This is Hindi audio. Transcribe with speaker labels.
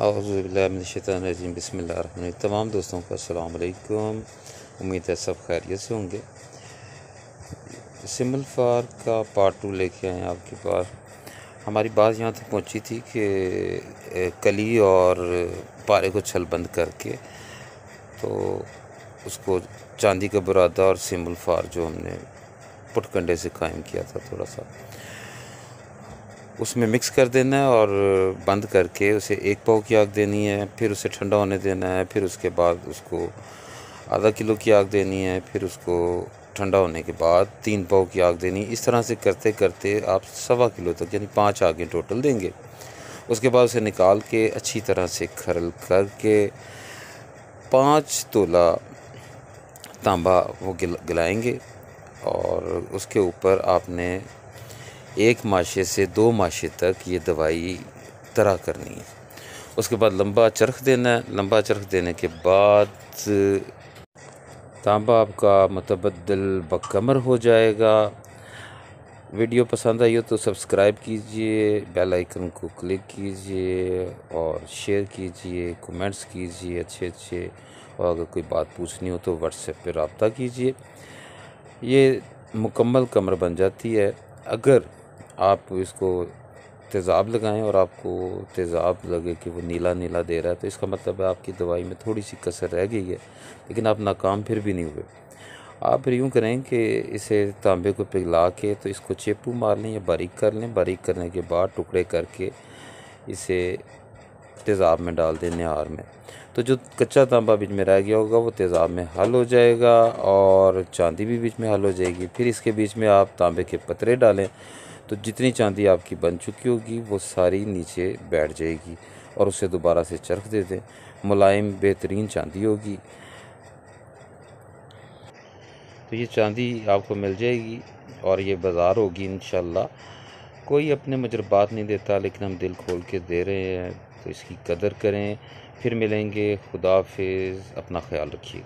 Speaker 1: अवज़बिल्लाशतरजीम बसमिल तमाम दोस्तों को असलकुम उम्मीद है सब खैरियत से होंगे सिमल फार का पार्ट टू लेके आए आपके पास हमारी बात यहाँ तक पहुँची थी कि कली और पारे को छल बंद करके तो उसको चांदी का बुरादा और सिमल फार जो हमने पुटकंडे से कायम किया था थोड़ा सा उसमें मिक्स कर देना है और बंद करके उसे एक पाव की आग देनी है फिर उसे ठंडा होने देना है फिर उसके बाद उसको आधा किलो की आग देनी है फिर उसको ठंडा होने के बाद तीन पाव की आग देनी इस तरह से करते करते आप सवा किलो तक यानी पाँच आगे टोटल देंगे उसके बाद उसे निकाल के अच्छी तरह से खरल करके पाँच तोला तांबा वो गिल, गिलाएंगे और उसके ऊपर आपने एक माशे से दो माशे तक ये दवाई तरा करनी है उसके बाद लंबा चरख देना है लंबा चरख देने के बाद तांबा आपका मतबदल बकमर हो जाएगा वीडियो पसंद आई हो तो सब्सक्राइब कीजिए बेल आइकन को क्लिक कीजिए और शेयर कीजिए कमेंट्स कीजिए अच्छे अच्छे और अगर कोई बात पूछनी हो तो व्हाट्सएप पर रबता कीजिए ये मुकम्मल कमर बन जाती है अगर आप इसको तेज़ाब लगाएं और आपको तेज़ाब लगे कि वो नीला नीला दे रहा है तो इसका मतलब है आपकी दवाई में थोड़ी सी कसर रह गई है लेकिन आप नाकाम फिर भी नहीं हुए आप फिर यूँ करें कि इसे तांबे को पिघला के तो इसको चेपू मार लें या बारीक कर लें बारीक करने के बाद टुकड़े करके इसे तेज़ाब में डाल दें नार में तो जो कच्चा तांबा बीच में रह गया होगा वो तेज़ाब में हल हो जाएगा और चांदी भी बीच में हल हो जाएगी फिर इसके बीच में आप तांबे के पतरे डालें तो जितनी चांदी आपकी बन चुकी होगी वो सारी नीचे बैठ जाएगी और उसे दोबारा से चरख दे दें मुलायम बेहतरीन चांदी होगी तो ये चांदी आपको मिल जाएगी और ये बाज़ार होगी इन कोई अपने मजरबात नहीं देता लेकिन हम दिल खोल के दे रहे हैं तो इसकी कदर करें फिर मिलेंगे खुदा अपना ख्याल रखिए